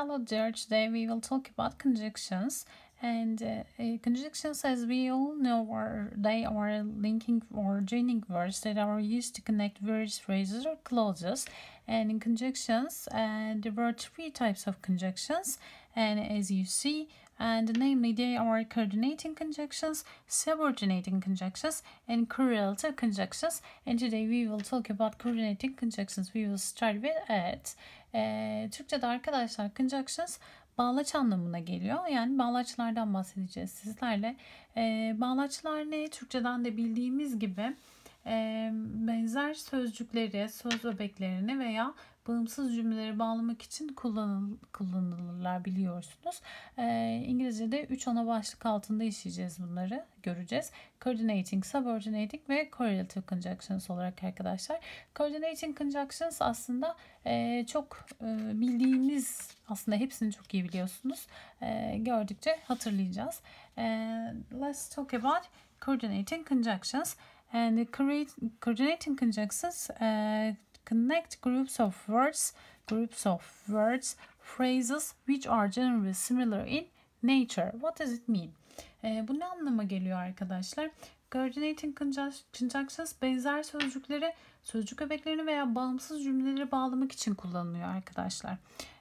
hello dear today we will talk about conjunctions and uh, uh, conjunctions as we all know are they are linking or joining words that are used to connect various phrases or clauses and in conjunctions uh, there were three types of conjunctions and as you see and namely they are coordinating conjunctions, subordinating conjunctions, and correlative conjunctions. And today we will talk about coordinating conjunctions. We will start with it. Ee, Türkçe'de arkadaşlar conjunctions bağlaç anlamına geliyor. Yani bağlaçlardan bahsedeceğiz sizlerle. Ee, bağlaçlar ne? Türkçeden de bildiğimiz gibi ee, benzer sözcükleri, söz öbeklerini veya bağımsız cümleleri bağlamak için kullanıl, kullanılırlar biliyorsunuz. E, İngilizce'de 3 ana başlık altında işleyeceğiz bunları göreceğiz. Coordinating, subordinating ve correlative conjunctions olarak arkadaşlar. Coordinating conjunctions aslında e, çok e, bildiğiniz aslında hepsini çok iyi biliyorsunuz. E, gördükçe hatırlayacağız. E, let's talk about coordinating conjunctions. And the coordinating conjunctions uh, Connect groups of words, groups of words, phrases which are generally similar in nature. What does it mean? E, bu ne anlama geliyor arkadaşlar? Coordinating conjunctions benzer sözcükleri, sözcük öbeklerini veya bağımsız cümleleri bağlamak için kullanılıyor arkadaşlar.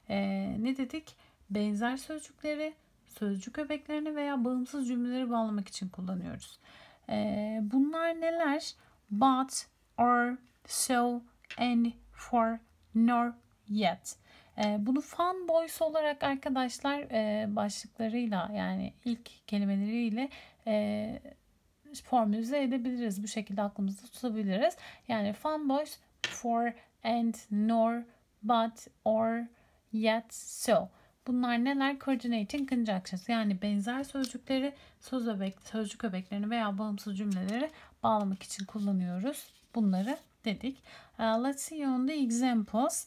E, ne dedik? Benzer sözcükleri, sözcük öbeklerini veya bağımsız cümleleri bağlamak için kullanıyoruz. E, bunlar neler? But, or, so, and for nor yet. Ee, bunu fan boys olarak arkadaşlar e, başlıklarıyla yani ilk kelimeleriyle e, formülize edebiliriz. Bu şekilde aklımızda tutabiliriz. Yani fan boys for and nor but or yet so. Bunlar neler? Coordinating conjunctions yani benzer sözcükleri söz öbek, sözcük öbeklerini veya bağımsız cümleleri bağlamak için kullanıyoruz bunları dedik. Uh, let's see on the examples.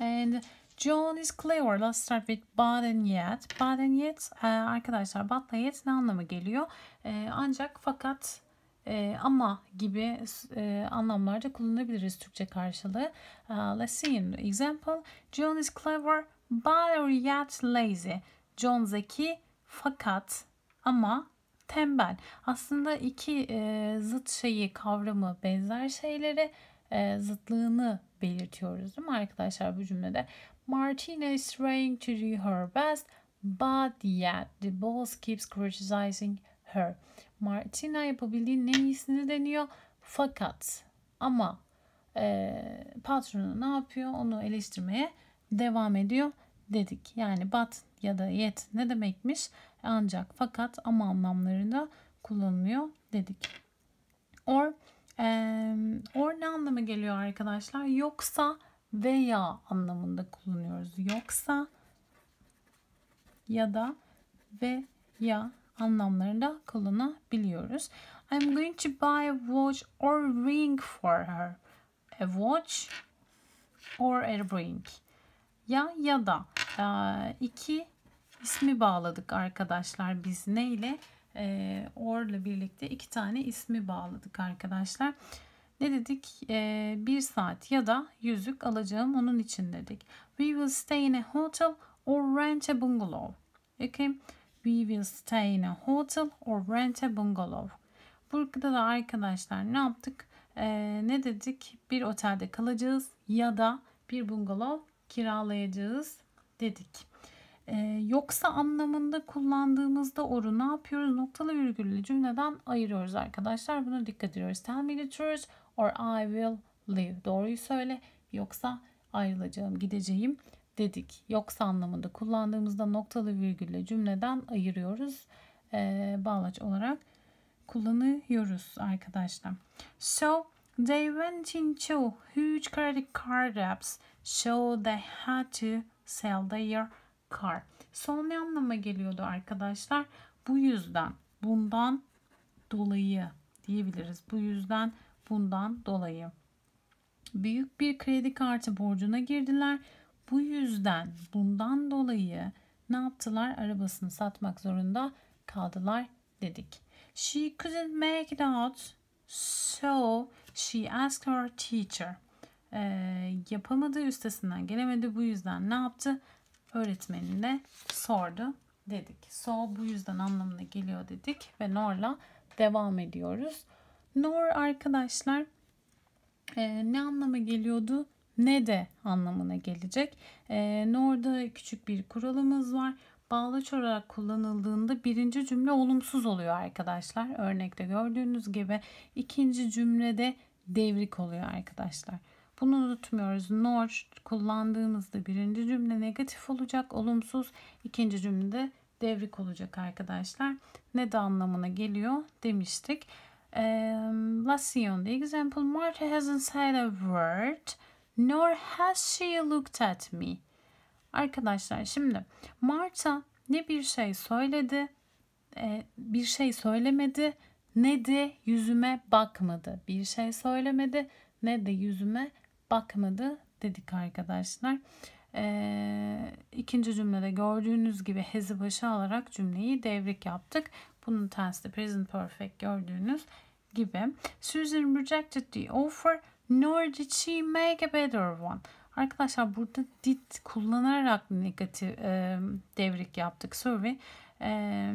And John is clever. Let's start with but and yet. But and yet e, arkadaşlar but and yet ne anlamı geliyor? E, ancak fakat e, ama gibi e, anlamlarda kullanabiliriz Türkçe karşılığı. Uh, let's see an example. John is clever but or yet lazy. John zeki fakat ama tembel. Aslında iki e, zıt şeyi kavramı benzer şeyleri e, zıtlığını belirtiyoruz değil mi arkadaşlar bu cümlede? Martina is trying to do her best but yet the boss keeps criticizing her. Martina yapabildiğin en iyisini deniyor fakat ama e, patronu ne yapıyor onu eleştirmeye devam ediyor dedik. Yani but ya da yet ne demekmiş? Ancak, fakat, ama anlamlarında kullanılıyor dedik. Or, e, or ne anlama geliyor arkadaşlar? Yoksa veya anlamında kullanıyoruz. Yoksa ya da veya anlamlarında kullanabiliyoruz. I'm going to buy a watch or ring for her. A watch or a ring. Ya ya da ee, iki ismi bağladık arkadaşlar biz neyle? Ee, or'la birlikte iki tane ismi bağladık arkadaşlar. Ne dedik? Ee, bir saat ya da yüzük alacağım onun için dedik. We will stay in a hotel or rent a bungalow. Okay. We will stay in a hotel or rent a bungalow. Burada da arkadaşlar ne yaptık? ne dedik? Bir otelde kalacağız ya da bir bungalov kiralayacağız dedik. Ee, yoksa anlamında kullandığımızda or'u ne yapıyoruz? Noktalı virgüllü cümleden ayırıyoruz arkadaşlar. Buna dikkat ediyoruz. Tell me the truth or I will leave. Doğruyu söyle yoksa ayrılacağım, gideceğim dedik. Yoksa anlamında kullandığımızda noktalı virgülle cümleden ayırıyoruz. Ee, bağlaç olarak kullanıyoruz arkadaşlar. So they went into huge credit card apps. So they had to sell their car. Son ne anlama geliyordu arkadaşlar? Bu yüzden, bundan dolayı diyebiliriz. Bu yüzden, bundan dolayı. Büyük bir kredi kartı borcuna girdiler. Bu yüzden, bundan dolayı ne yaptılar? Arabasını satmak zorunda kaldılar dedik. She couldn't make it out, so she asked her teacher e, ee, yapamadı, üstesinden gelemedi. Bu yüzden ne yaptı? Öğretmenine sordu dedik. So bu yüzden anlamına geliyor dedik ve nor'la devam ediyoruz. Nor arkadaşlar e, ne anlama geliyordu? Ne de anlamına gelecek. E, nor'da küçük bir kuralımız var bağlaç olarak kullanıldığında birinci cümle olumsuz oluyor arkadaşlar. Örnekte gördüğünüz gibi ikinci cümlede devrik oluyor arkadaşlar. Bunu unutmuyoruz. Nor kullandığımızda birinci cümle negatif olacak. Olumsuz ikinci cümlede devrik olacak arkadaşlar. Ne de anlamına geliyor demiştik. Um, let's see on the example. Marta hasn't said a word nor has she looked at me. Arkadaşlar şimdi Marta ne bir şey söyledi, e, bir şey söylemedi, ne de yüzüme bakmadı. Bir şey söylemedi, ne de yüzüme bakmadı dedik arkadaşlar. Ee, ikinci cümlede gördüğünüz gibi hezi başa alarak cümleyi devrik yaptık. Bunun tersi de present perfect gördüğünüz gibi. Susan rejected the offer nor did she make a better one. Arkadaşlar burada did kullanarak negatif e, devrik yaptık. Sorry. E,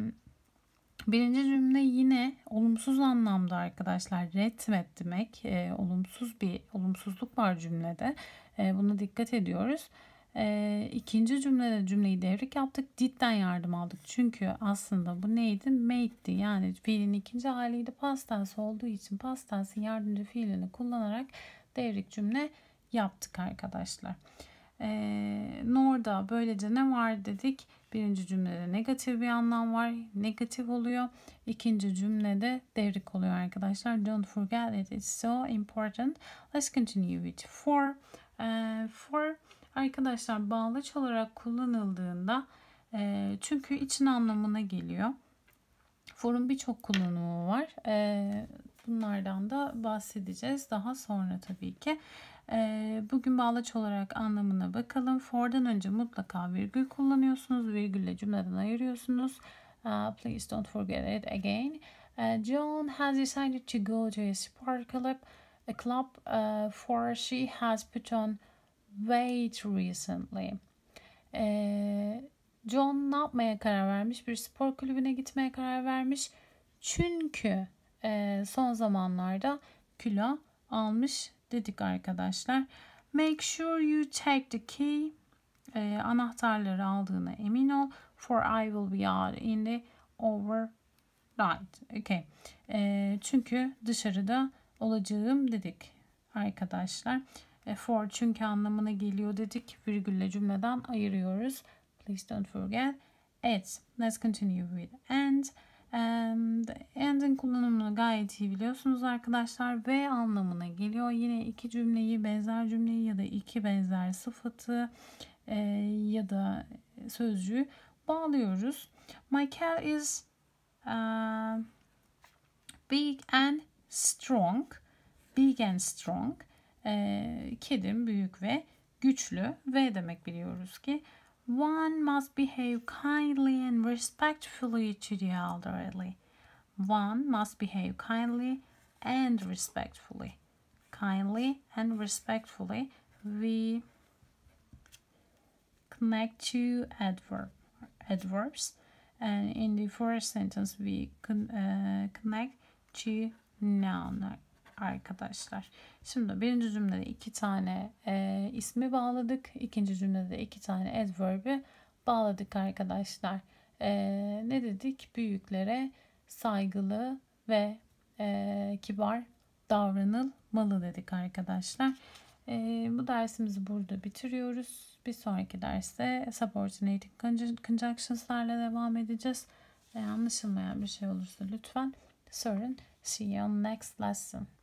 Birinci cümle yine olumsuz anlamda arkadaşlar retmet demek. E, olumsuz bir olumsuzluk var cümlede. E, buna dikkat ediyoruz. E, ikinci cümlede cümleyi devrik yaptık. Did'den yardım aldık. Çünkü aslında bu neydi? Made'di. Yani fiilin ikinci haliydi. Pastası olduğu için pastasın yardımcı fiilini kullanarak devrik cümle yaptık arkadaşlar. E, Nor'da böylece ne var dedik. Birinci cümlede negatif bir anlam var. Negatif oluyor. İkinci cümlede devrik oluyor arkadaşlar. Don't forget it. It's so important. Let's continue with for. E, for arkadaşlar bağlaç olarak kullanıldığında e, çünkü için anlamına geliyor. For'un birçok kullanımı var. E, bunlardan da bahsedeceğiz daha sonra tabii ki. Ee, bugün bağlaç olarak anlamına bakalım. For'dan önce mutlaka virgül kullanıyorsunuz. Virgülle cümleden ayırıyorsunuz. Ee, please don't forget it again. Ee, John has decided to go to a supper club, a club uh, for she has put on weight recently. Uh, John ne yapmaya karar vermiş? Bir spor kulübüne gitmeye karar vermiş. Çünkü e, son zamanlarda kilo almış dedik arkadaşlar. Make sure you take the key. Ee, anahtarları aldığına emin ol. For I will be out in the overnight. Okay. Ee, çünkü dışarıda olacağım dedik arkadaşlar. E, for çünkü anlamına geliyor dedik. Virgülle cümleden ayırıyoruz. Please don't forget. It. Let's continue with and. End'in kullanımını gayet iyi biliyorsunuz arkadaşlar. Ve anlamına geliyor. Yine iki cümleyi, benzer cümleyi ya da iki benzer sıfatı e, ya da sözcüğü bağlıyoruz. My cat is uh, big and strong. Big and strong. E, kedim büyük ve güçlü. Ve demek biliyoruz ki. One must behave kindly and respectfully to the elderly. One must behave kindly and respectfully. Kindly and respectfully, we connect two adverb, adverbs and in the first sentence we con uh, connect to noun arkadaşlar. Şimdi birinci cümlede iki tane e, ismi bağladık. ikinci cümlede iki tane adverb'i bağladık arkadaşlar. E, ne dedik? Büyüklere saygılı ve e, kibar davranılmalı dedik arkadaşlar. E, bu dersimizi burada bitiriyoruz. Bir sonraki derste subordinating conjunctions'larla devam edeceğiz. E, anlaşılmayan bir şey olursa lütfen sorun. See you on next lesson.